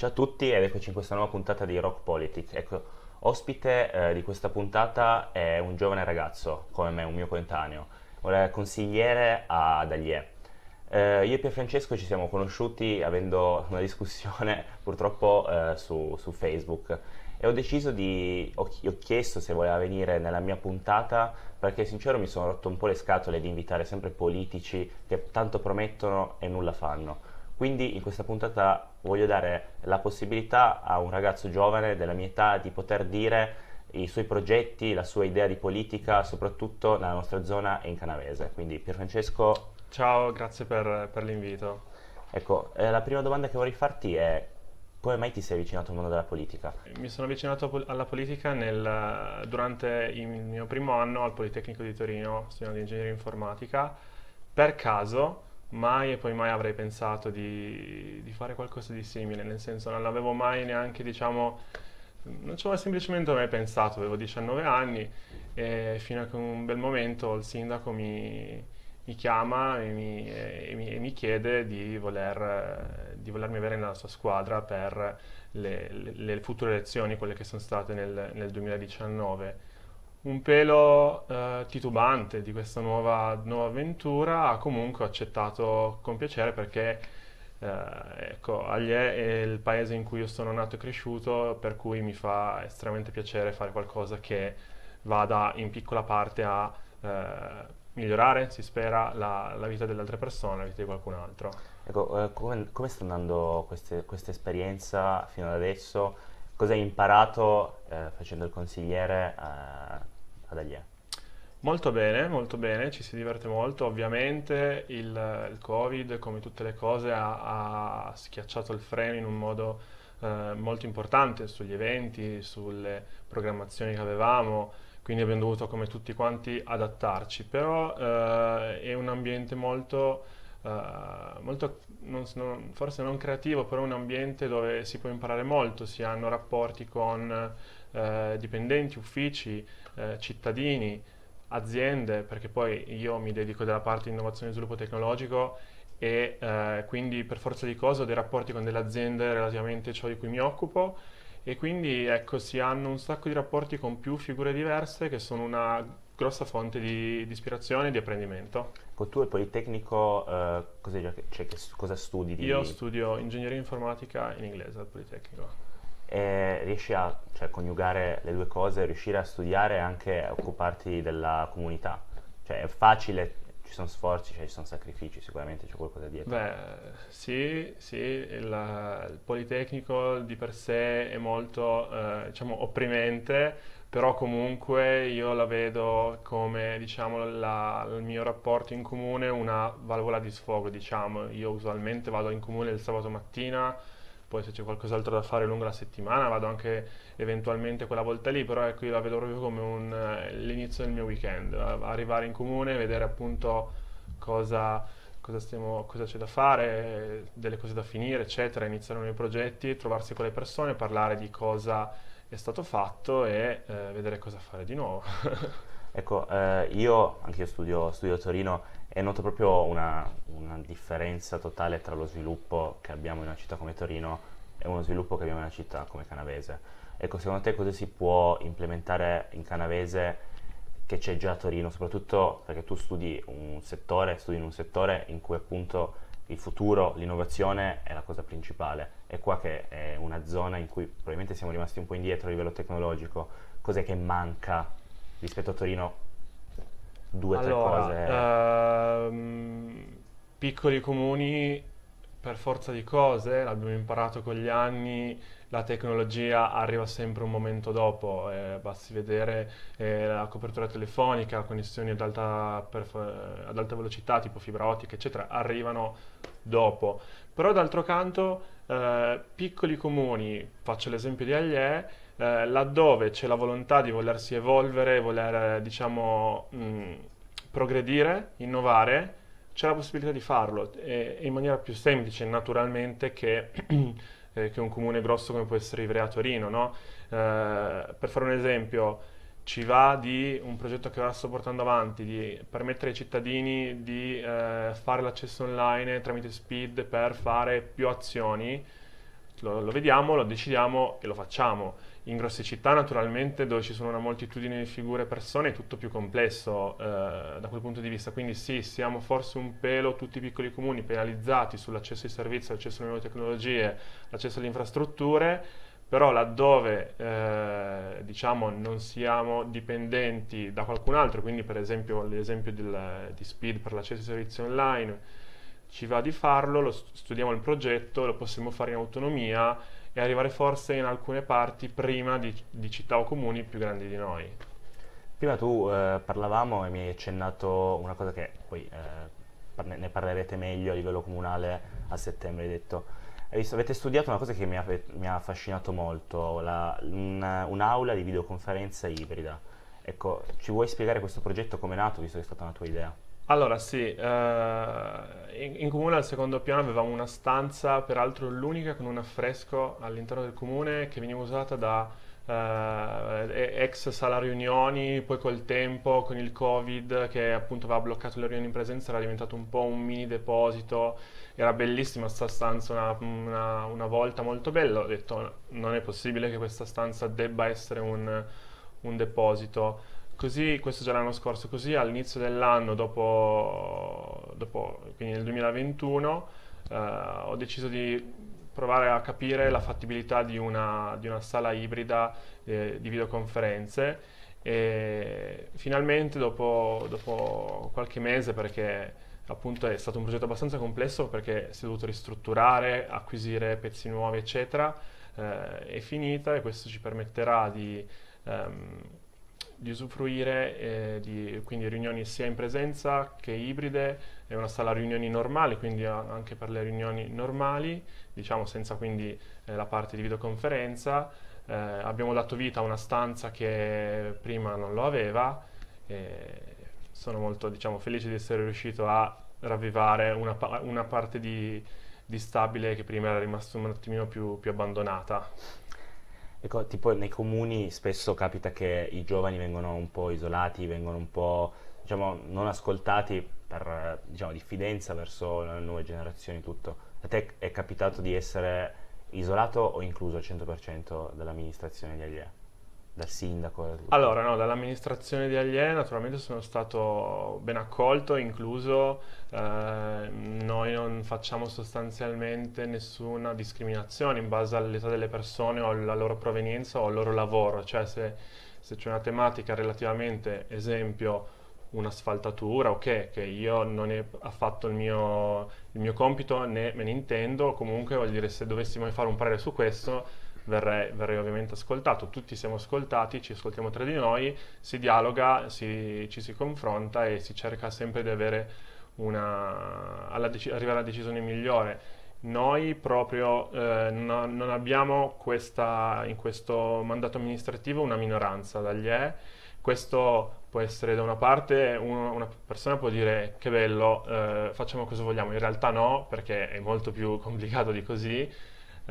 Ciao a tutti ed eccoci in questa nuova puntata di Rock Politics. Ecco, ospite eh, di questa puntata è un giovane ragazzo, come me, un mio coetaneo, consigliere ad Aglie. Eh, io e Pier Francesco ci siamo conosciuti avendo una discussione purtroppo eh, su, su, Facebook e ho deciso di, ho, ho chiesto se voleva venire nella mia puntata perché sincero mi sono rotto un po' le scatole di invitare sempre politici che tanto promettono e nulla fanno quindi in questa puntata voglio dare la possibilità a un ragazzo giovane della mia età di poter dire i suoi progetti, la sua idea di politica, soprattutto nella nostra zona e in canavese. Quindi Francesco. Ciao, grazie per, per l'invito. Ecco, eh, la prima domanda che vorrei farti è come mai ti sei avvicinato al mondo della politica? Mi sono avvicinato alla politica nel, durante il mio primo anno al Politecnico di Torino, studiando ingegneria informatica, per caso mai e poi mai avrei pensato di, di fare qualcosa di simile, nel senso non l'avevo mai neanche, diciamo, non ci avevo semplicemente mai pensato, avevo 19 anni e fino a che un bel momento il sindaco mi, mi chiama e mi, e, mi, e mi, chiede di, voler, di volermi avere nella sua squadra per le, le, le future elezioni, quelle che sono state nel, nel 2019 un pelo eh, titubante di questa nuova, nuova, avventura, ha comunque accettato con piacere perché eh, ecco, Aglie è il paese in cui io sono nato e cresciuto, per cui mi fa estremamente piacere fare qualcosa che vada in piccola parte a eh, migliorare, si spera, la, la vita altre persone, la vita di qualcun altro. Ecco, eh, come, come, sta andando queste, questa esperienza fino ad adesso? Cosa hai imparato eh, facendo il consigliere eh, ad Alia? Molto bene, molto bene, ci si diverte molto. Ovviamente il, il Covid, come tutte le cose, ha, ha, schiacciato il freno in un modo eh, molto importante sugli eventi, sulle programmazioni che avevamo, quindi abbiamo dovuto, come tutti quanti, adattarci. Però eh, è un ambiente molto... Uh, molto, non, non, forse non creativo, però è un ambiente dove si può imparare molto, si hanno rapporti con eh, dipendenti, uffici, eh, cittadini, aziende, perché poi io mi dedico della parte innovazione e sviluppo tecnologico e eh, quindi per forza di cose ho dei rapporti con delle aziende relativamente a ciò di cui mi occupo e quindi ecco si hanno un sacco di rapporti con più figure diverse che sono una grossa fonte di, di ispirazione e di apprendimento. Con tu il Politecnico eh, cosa, cioè, cosa studi? Di... Io studio ingegneria informatica in inglese al Politecnico e riesci a cioè, coniugare le due cose, riuscire a studiare e anche a occuparti della comunità. Cioè è facile, ci sono sforzi, cioè, ci sono sacrifici, sicuramente c'è qualcosa dietro. Beh, sì, sì, il, il Politecnico di per sé è molto, eh, diciamo, opprimente, però comunque io la vedo come diciamo la, il mio rapporto in comune una valvola di sfogo diciamo io usualmente vado in comune il sabato mattina poi se c'è qualcos'altro da fare lungo la settimana vado anche eventualmente quella volta lì, però ecco io la vedo proprio come un, eh, l'inizio del mio weekend, arrivare in comune, vedere appunto cosa, cosa, stiamo, cosa, c'è da fare, delle cose da finire, eccetera, iniziare nuovi progetti, trovarsi con le persone, parlare di cosa è stato fatto e eh, vedere cosa fare di nuovo. Ecco, eh, io anche io studio, studio Torino e noto proprio una, una, differenza totale tra lo sviluppo che abbiamo in una città come Torino e uno sviluppo che abbiamo in una città come Canavese. Ecco, secondo te cosa si può implementare in Canavese che c'è già a Torino, soprattutto perché tu studi un settore, studi in un settore in cui appunto il futuro, l'innovazione è la cosa principale. È qua che è una zona in cui probabilmente siamo rimasti un po' indietro a livello tecnologico. Cos'è che manca rispetto a Torino due o allora, tre cose? Ehm, piccoli comuni per forza di cose, l'abbiamo imparato con gli anni, la tecnologia arriva sempre un momento dopo, eh, basti vedere eh, la copertura telefonica, connessioni ad alta, ad alta, velocità tipo fibra ottica eccetera, arrivano dopo. Però d'altro canto eh, piccoli comuni, faccio l'esempio di Aglie, eh, laddove c'è la volontà di volersi evolvere, voler eh, diciamo mh, mm, progredire, innovare, c'è la possibilità di farlo e, e in maniera più semplice naturalmente che, eh, che, un comune grosso come può essere Ivrea Torino. No? Eh, per fare un esempio, ci va di un progetto che ora sto portando avanti, di permettere ai cittadini di eh, fare l'accesso online tramite Speed per fare più azioni, lo, lo vediamo, lo decidiamo e lo facciamo. In grosse città naturalmente dove ci sono una moltitudine di figure e persone è tutto più complesso eh, da quel punto di vista, quindi sì, siamo forse un pelo tutti i piccoli comuni penalizzati sull'accesso ai servizi, l'accesso alle nuove tecnologie, l'accesso alle infrastrutture, però laddove eh, diciamo, non siamo dipendenti da qualcun altro, quindi per esempio l'esempio di Speed per l'accesso ai servizi online, ci va di farlo, lo studiamo il progetto, lo possiamo fare in autonomia e arrivare forse in alcune parti prima di, di città o comuni più grandi di noi. Prima tu eh, parlavamo e mi hai accennato una cosa che poi eh, parne- ne parlerete meglio a livello comunale a settembre, hai detto. Avete studiato una cosa che mi ha, mi ha affascinato molto, la, un, un'aula di videoconferenza ibrida. Ecco, ci vuoi spiegare questo progetto come è nato, visto che è stata una tua idea? Allora sì, eh, in, in comune al secondo piano avevamo una stanza, peraltro l'unica con un affresco all'interno del comune che veniva usata da eh, ex sala riunioni, poi col tempo, con il Covid che appunto aveva bloccato le riunioni in presenza, era diventato un po' un mini deposito, era bellissima questa stanza una, una, una volta molto bella, ho detto non è possibile che questa stanza debba essere un, un deposito. Così, questo già l'anno scorso, così all'inizio dell'anno, dopo, dopo, quindi nel 2021, eh, ho deciso di provare a capire la fattibilità di una, di una sala ibrida eh, di videoconferenze e finalmente dopo, dopo qualche mese, perché appunto è stato un progetto abbastanza complesso perché si è dovuto ristrutturare, acquisire pezzi nuovi eccetera, eh, è finita e questo ci permetterà di... Um, di usufruire eh, di quindi riunioni sia in presenza che ibride, è una sala riunioni normali, quindi anche per le riunioni normali, diciamo senza quindi eh, la parte di videoconferenza. Eh, abbiamo dato vita a una stanza che prima non lo aveva e sono molto diciamo, felice di essere riuscito a ravvivare una, una parte di, di, stabile che prima era rimasta un attimino più, più abbandonata. Ecco, tipo nei comuni spesso capita che i giovani vengono un po' isolati, vengono un po' diciamo, non ascoltati per diciamo, diffidenza verso le nuove generazioni tutto. A te è capitato di essere isolato o incluso al 100% dall'amministrazione di Alia? dal sindaco? Allora, no, dall'amministrazione di Alliera naturalmente sono stato ben accolto, incluso eh, noi non facciamo sostanzialmente nessuna discriminazione in base all'età delle persone o alla loro provenienza o al loro lavoro, cioè se, se c'è una tematica relativamente, esempio, un'asfaltatura, ok, che io non è affatto il mio, il mio compito né me ne intendo, comunque vuol dire se dovessimo fare un parere su questo verrei, verrei, ovviamente ascoltato, tutti siamo ascoltati, ci ascoltiamo tra di noi, si dialoga, si, ci si confronta e si cerca sempre di avere una, alla dec- arrivare alla decisione migliore. Noi proprio eh, no, non abbiamo questa, in questo mandato amministrativo una minoranza dagli E, questo può essere da una parte uno, una persona può dire che bello, eh, facciamo cosa vogliamo, in realtà no perché è molto più complicato di così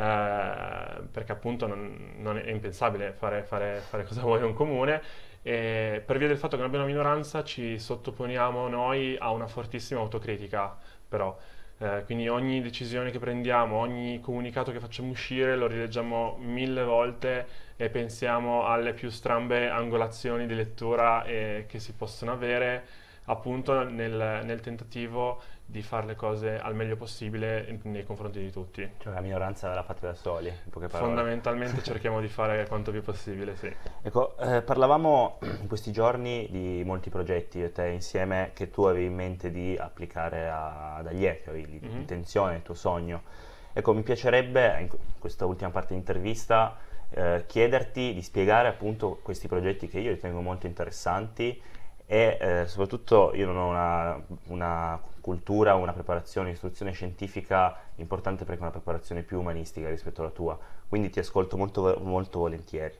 eh, perché appunto non, non, è impensabile fare, fare, fare cosa vuole un comune, e per via del fatto che non abbiamo una minoranza ci sottoponiamo noi a una fortissima autocritica, però. Eh, quindi ogni decisione che prendiamo, ogni comunicato che facciamo uscire lo rileggiamo mille volte e pensiamo alle più strambe angolazioni di lettura eh, che si possono avere appunto nel, nel, tentativo di fare le cose al meglio possibile nei confronti di tutti. Cioè la minoranza l'ha fatta da soli, in poche parole. Fondamentalmente cerchiamo di fare quanto più possibile, sì. Ecco, eh, parlavamo in questi giorni di molti progetti, io te insieme, che tu avevi in mente di applicare a, ad Aglieto, avevi mm-hmm. l'intenzione, il tuo sogno. Ecco, mi piacerebbe, in questa ultima parte di intervista, eh, chiederti di spiegare appunto questi progetti che io ritengo molto interessanti e eh, soprattutto io non ho una, una cultura, una preparazione, un'istruzione scientifica importante perché è una preparazione più umanistica rispetto alla tua, quindi ti ascolto molto, molto volentieri.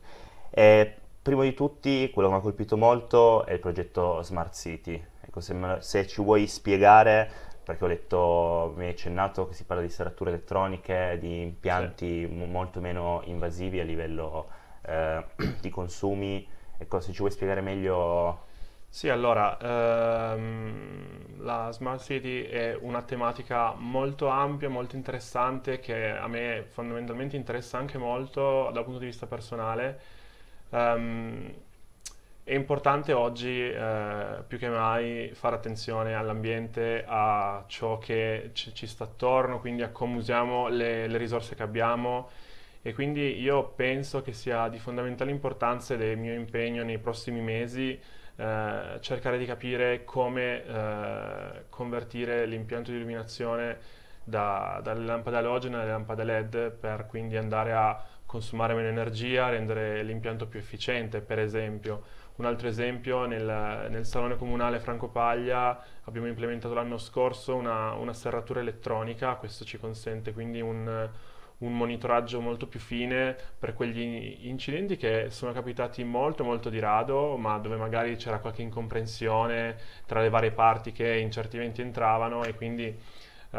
E, primo di tutti, quello che mi ha colpito molto è il progetto Smart City. Ecco, se, me, se ci vuoi spiegare perché ho letto, mi hai accennato che si parla di serrature elettroniche, di impianti sì. molto meno invasivi a livello eh, di consumi. Ecco, se ci vuoi spiegare meglio sì, allora, ehm, la Smart City è una tematica molto ampia, molto interessante, che a me fondamentalmente interessa anche molto dal punto di vista personale. Ehm, è importante oggi, eh, più che mai, fare attenzione all'ambiente, a ciò che ci, ci sta attorno, quindi a come usiamo le, le risorse che abbiamo e quindi io penso che sia di fondamentale importanza del mio impegno nei prossimi mesi eh, cercare di capire come eh, convertire l'impianto di illuminazione da, dalle lampade alogene alle lampade LED per quindi andare a consumare meno energia, rendere l'impianto più efficiente, per esempio. Un altro esempio, nel, nel Salone Comunale Franco Paglia abbiamo implementato l'anno scorso una, una serratura elettronica, questo ci consente quindi un, un monitoraggio molto più fine per quegli incidenti che sono capitati molto molto di rado, ma dove magari c'era qualche incomprensione tra le varie parti che in certi eventi entravano e quindi uh,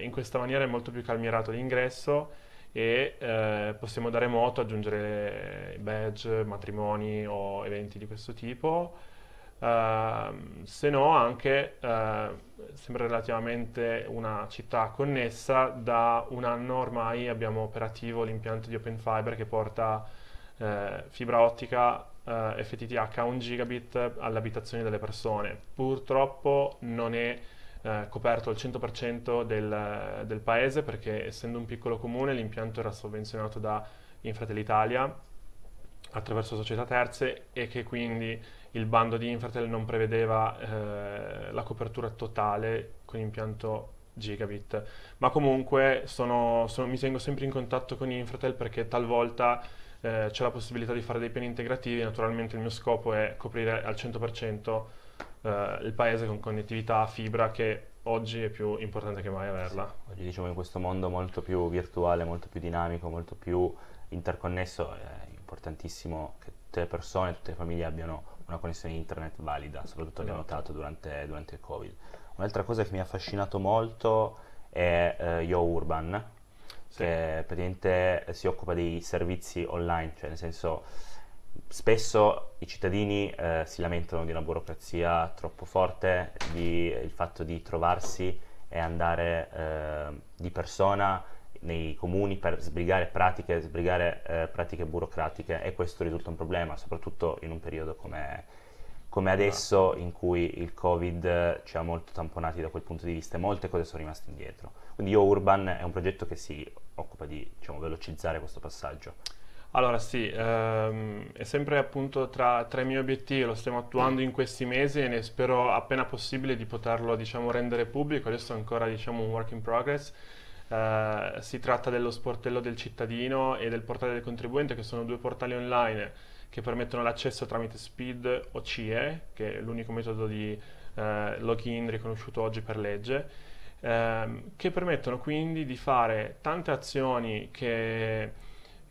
in questa maniera è molto più calmierato l'ingresso e eh, possiamo da remoto aggiungere badge, matrimoni o eventi di questo tipo Uh, se no anche, uh, ehm, sempre relativamente una città connessa, da un anno ormai abbiamo operativo l'impianto di Open Fiber che porta uh, fibra ottica FTTH eh, a 1 gigabit all'abitazione delle persone. Purtroppo non è eh, coperto al 100% del, del paese perché essendo un piccolo comune l'impianto era sovvenzionato da Infratel Italia attraverso società terze e che quindi il bando di Infratel non prevedeva eh, la copertura totale con impianto gigabit, ma comunque sono, sono, mi tengo sempre in contatto con Infratel perché talvolta eh, c'è la possibilità di fare dei piani integrativi, naturalmente il mio scopo è coprire al 100% eh, il paese con connettività fibra che oggi è più importante che mai averla. Sì, oggi diciamo in questo mondo molto più virtuale, molto più dinamico, molto più interconnesso, è importantissimo che tutte le persone, tutte le famiglie abbiano una connessione internet valida, soprattutto abbiamo esatto. notato durante, durante il Covid. Un'altra cosa che mi ha affascinato molto è eh, Yo Urban, sì. che praticamente eh, si occupa dei servizi online, cioè nel senso spesso i cittadini eh, si lamentano di una burocrazia troppo forte, di, il fatto di trovarsi e andare eh, di persona nei comuni per sbrigare pratiche, sbrigare, eh, pratiche burocratiche e questo risulta un problema, soprattutto in un periodo come, come ah. adesso no. in cui il Covid ci ha molto tamponati da quel punto di vista e molte cose sono rimaste indietro. Quindi Io Urban è un progetto che si occupa di diciamo, velocizzare questo passaggio. Allora sì, ehm, è sempre appunto tra, tra, i miei obiettivi, lo stiamo attuando in questi mesi e ne spero appena possibile di poterlo diciamo, rendere pubblico, adesso è ancora diciamo, un work in progress, eh, si tratta dello sportello del cittadino e del portale del contribuente, che sono due portali online che permettono l'accesso tramite SPID o CIE, che è l'unico metodo di eh, login riconosciuto oggi per legge, ehm, che permettono quindi di fare tante azioni che,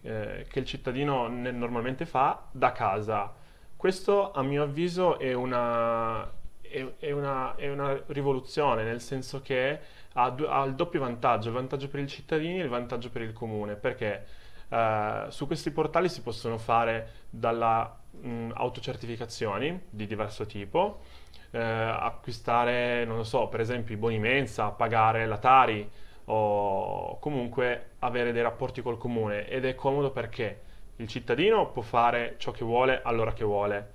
eh, che il cittadino ne- normalmente fa da casa. Questo a mio avviso è una, è, è una, è una rivoluzione, nel senso che ha, ha il doppio vantaggio, il vantaggio per il cittadino e il vantaggio per il comune, perché eh, su questi portali si possono fare dalla mh, mm, autocertificazioni di diverso tipo, eh, acquistare, non lo so, per esempio i boni mensa, pagare la Tari o comunque avere dei rapporti col comune ed è comodo perché il cittadino può fare ciò che vuole allora che vuole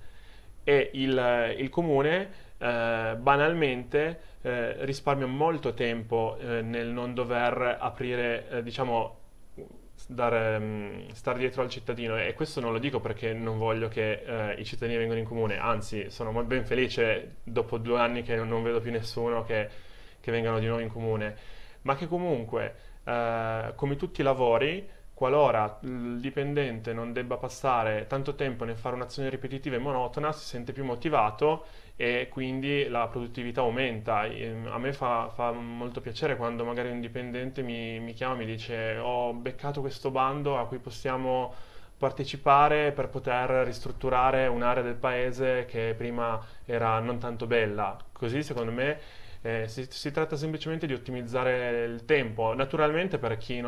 e il, il comune eh, banalmente eh, risparmio molto tempo eh, nel non dover aprire, eh, diciamo, dare, um, dietro al cittadino e questo non lo dico perché non voglio che eh, i cittadini vengano in comune, anzi sono ben felice dopo due anni che non, vedo più nessuno che, che, vengano di nuovo in comune, ma che comunque, eh, come tutti i lavori, qualora il dipendente non debba passare tanto tempo nel fare un'azione ripetitiva e monotona, si sente più motivato e quindi la produttività aumenta. Ehm, a me fa, fa molto piacere quando magari un dipendente mi, mi chiama e mi dice ho beccato questo bando a cui possiamo partecipare per poter ristrutturare un'area del paese che prima era non tanto bella. Così secondo me eh, si, si, tratta semplicemente di ottimizzare il tempo. Naturalmente per chi, è,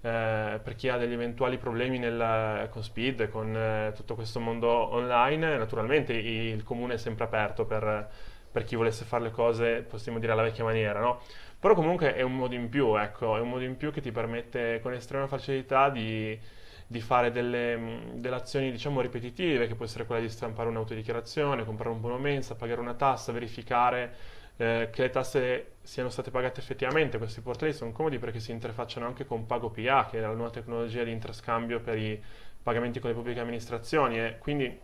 eh, per chi ha degli eventuali problemi nel, con Speed, con eh, tutto questo mondo online, naturalmente il comune è sempre aperto per, per chi volesse fare le cose, possiamo dire alla vecchia maniera, no? Però comunque è un modo in più, ecco, è un modo in più che ti permette con estrema facilità di, di fare delle, mm, delle, azioni, diciamo, ripetitive, che può essere quella di stampare un'autodichiarazione, comprare un un'abbonamenza, pagare una tassa, verificare eh, che le tasse siano state pagate effettivamente. Questi portali sono comodi perché si interfacciano anche con PagoPA, che è la nuova tecnologia di interscambio per i pagamenti con le pubbliche amministrazioni e quindi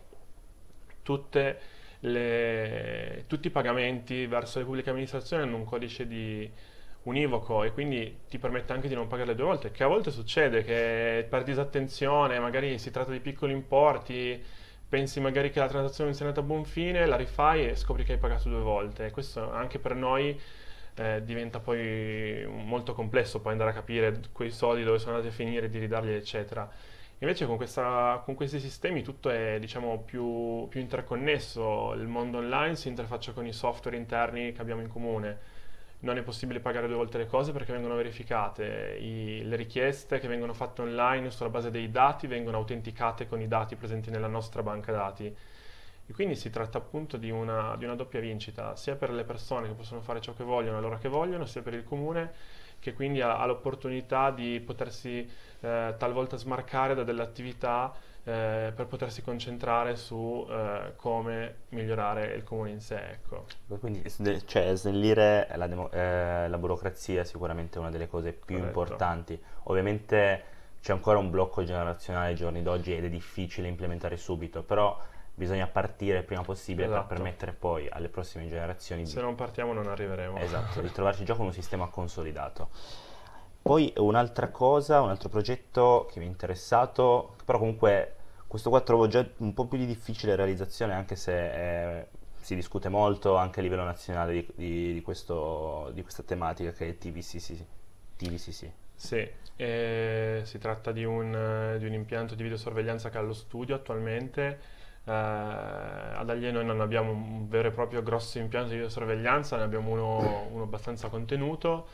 le, tutti i pagamenti verso le pubbliche amministrazioni hanno un codice di univoco e quindi ti permette anche di non pagarle due volte, che a volte succede che per disattenzione magari si tratta di piccoli importi pensi magari che la transazione non sia andata a buon fine, la rifai e scopri che hai pagato due volte. Questo anche per noi eh, diventa poi molto complesso poi andare a capire quei soldi dove sono andati a finire, di ridarli, eccetera. Invece con, questa, con questi sistemi tutto è diciamo, più, più interconnesso, il mondo online si interfaccia con i software interni che abbiamo in comune non è possibile pagare due volte le cose perché vengono verificate, I, le richieste che vengono fatte online sulla base dei dati vengono autenticate con i dati presenti nella nostra banca dati. E quindi si tratta appunto di una, di una doppia vincita, sia per le persone che possono fare ciò che vogliono all'ora che vogliono, sia per il comune che quindi ha, ha l'opportunità di potersi eh, talvolta smarcare da delle attività eh, per potersi concentrare su eh, come migliorare il comune in sé. Ecco. Quindi cioè, snellire la, demo- eh, la, burocrazia è sicuramente una delle cose più Corretto. importanti. Ovviamente c'è ancora un blocco generazionale ai giorni d'oggi ed è difficile implementare subito, però bisogna partire il prima possibile esatto. per permettere poi alle prossime generazioni... Se di... non partiamo non arriveremo. Esatto, di trovarci già con un sistema consolidato. Poi un'altra cosa, un altro progetto che mi è interessato, però comunque questo qua trovo già un po' più di difficile realizzazione, anche se è, eh, si discute molto anche a livello nazionale di, di, di, questo, di questa tematica che è TVCC. TVCC. Sì, eh, si tratta di un, di un, impianto di videosorveglianza che ha allo studio attualmente. Eh, ad Aglie noi non abbiamo un vero e proprio grosso impianto di videosorveglianza, ne abbiamo uno, uno abbastanza contenuto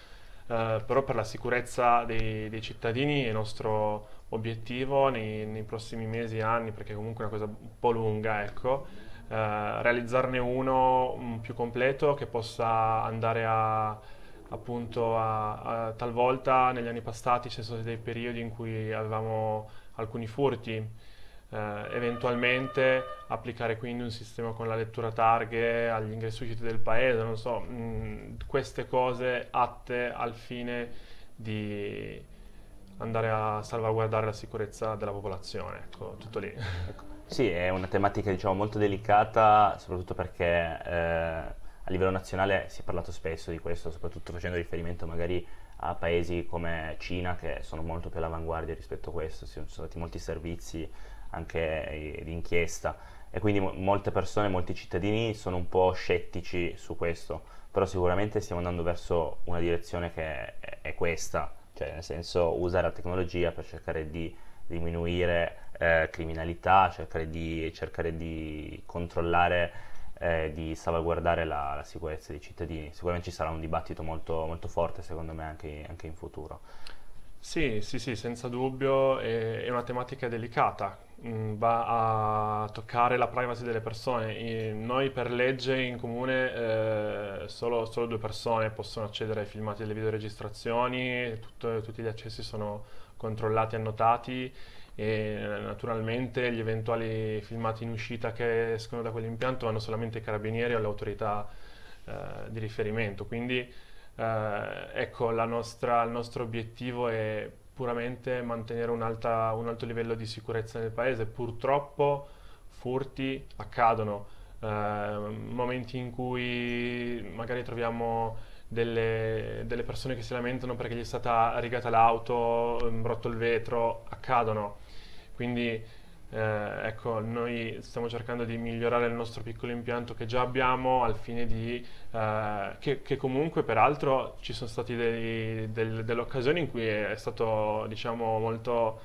eh, però per la sicurezza dei, dei, cittadini è il nostro obiettivo nei, nei prossimi mesi e anni, perché comunque è una cosa un po' lunga, ecco, eh, realizzarne uno mm, più completo che possa andare a appunto a, a, talvolta negli anni passati ci sono stati dei periodi in cui avevamo alcuni furti eh, eventualmente applicare quindi un sistema con la lettura targhe agli ingressi usciti del paese, non so, mh, mm, queste cose atte al fine di andare a salvaguardare la sicurezza della popolazione, ecco, tutto lì. Ecco. Sì, è una tematica diciamo, molto delicata, soprattutto perché eh, a livello nazionale si è parlato spesso di questo, soprattutto facendo riferimento magari a paesi come Cina che sono molto più all'avanguardia rispetto a questo, ci sono stati molti servizi anche eh, d'inchiesta e quindi molte persone, molti cittadini sono un po' scettici su questo, però sicuramente stiamo andando verso una direzione che è, è questa, cioè nel senso usare la tecnologia per cercare di diminuire eh, criminalità, cercare di, cercare di controllare, eh, di salvaguardare la, la, sicurezza dei cittadini. Sicuramente ci sarà un dibattito molto, molto forte secondo me anche, anche in futuro. Sì, sì, sì, senza dubbio, è, è una tematica delicata, Mm, va a toccare la privacy delle persone. E noi per legge in comune eh, solo, solo, due persone possono accedere ai filmati e alle videoregistrazioni, tutto, tutti gli accessi sono controllati, annotati e naturalmente gli eventuali filmati in uscita che escono da quell'impianto vanno solamente ai carabinieri o alle autorità eh, di riferimento. Quindi eh, ecco nostra, il nostro obiettivo è puramente mantenere un, un alto livello di sicurezza nel paese. Purtroppo furti accadono, eh, momenti in cui magari troviamo delle, delle, persone che si lamentano perché gli è stata rigata l'auto, ehm, rotto il vetro, accadono. Quindi eh, ecco, noi stiamo cercando di migliorare il nostro piccolo impianto che già abbiamo al fine di, eh, che, che, comunque peraltro ci sono state del, delle occasioni in cui è stato diciamo molto,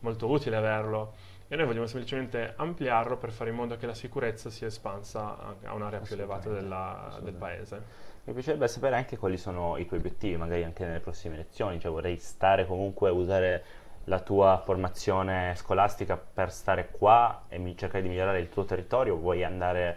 molto utile averlo e noi vogliamo semplicemente ampliarlo per fare in modo che la sicurezza sia espansa a un'area più elevata della, del paese. Mi piacerebbe sapere anche quali sono i tuoi obiettivi, magari anche nelle prossime elezioni, cioè vorrei stare comunque a usare la tua formazione scolastica per stare qua e cercare di migliorare il tuo territorio? Vuoi andare,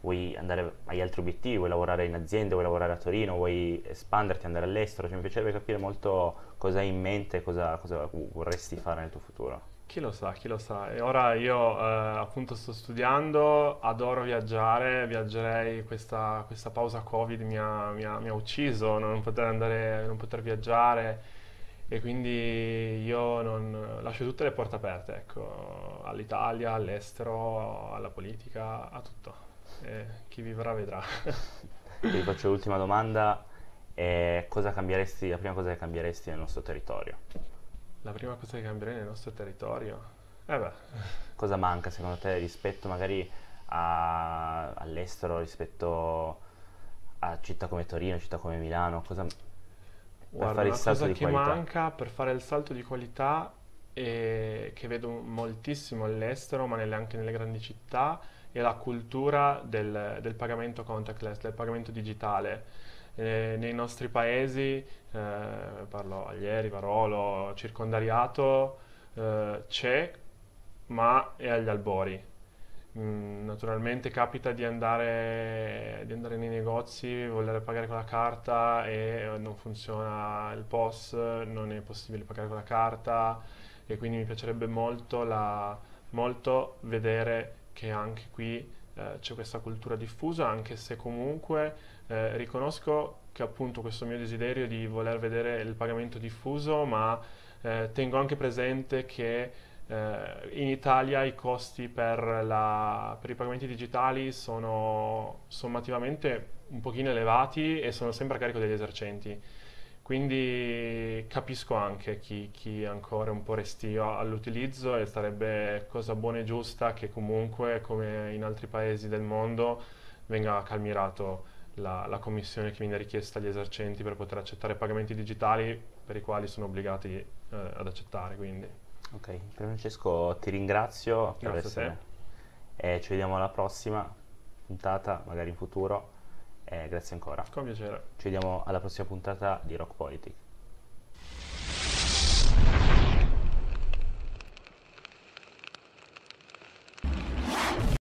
vuoi andare, agli altri obiettivi? Vuoi lavorare in azienda? Vuoi lavorare a Torino? Vuoi espanderti, andare all'estero? Cioè, mi piacerebbe capire molto cosa hai in mente, cosa, cosa vorresti fare nel tuo futuro. Chi lo sa, chi lo sa. E ora io eh, appunto sto studiando, adoro viaggiare, viaggerei, questa, questa pausa Covid mi ha, mi ha, mi ha ucciso, non poter andare, non poter viaggiare e quindi lascio tutte le porte aperte, ecco, all'Italia, all'estero, alla politica, a tutto. E chi vivrà vedrà. Vi faccio l'ultima domanda. Eh, cosa cambieresti, la prima cosa che cambieresti nel nostro territorio? La prima cosa che cambierei nel nostro territorio? Eh beh. Cosa manca secondo te rispetto magari a, all'estero, rispetto a città come Torino, città come Milano? Cosa, Guarda, per fare il salto cosa di che qualità? manca per fare il salto di qualità e che vedo moltissimo all'estero, ma nelle, anche nelle grandi città, è la cultura del, del pagamento contactless, del pagamento digitale. Eh, nei nostri paesi, eh, parlo Aglieri, Varolo, circondariato, eh, c'è, ma è agli albori. Mm, naturalmente capita di andare, di andare, nei negozi, voler pagare con la carta e non funziona il POS, non è possibile pagare con la carta e quindi mi piacerebbe molto, la, molto vedere che anche qui eh, c'è questa cultura diffusa, anche se comunque eh, riconosco che appunto questo mio desiderio di voler vedere il pagamento diffuso, ma eh, tengo anche presente che eh, in Italia i costi per, la, per, i pagamenti digitali sono sommativamente un pochino elevati e sono sempre a carico degli esercenti. Quindi capisco anche chi, chi ancora un po' restio all'utilizzo e sarebbe cosa buona e giusta che comunque, come in altri paesi del mondo, venga calmirato la, la commissione che viene richiesta agli esercenti per poter accettare pagamenti digitali per i quali sono obbligati eh, ad accettare. Quindi. Ok, Francesco ti ringrazio per Grazie essere. E ci vediamo alla prossima puntata, magari in futuro. Eh, grazie ancora. Con piacere. Ci vediamo alla prossima puntata di Rock Politics.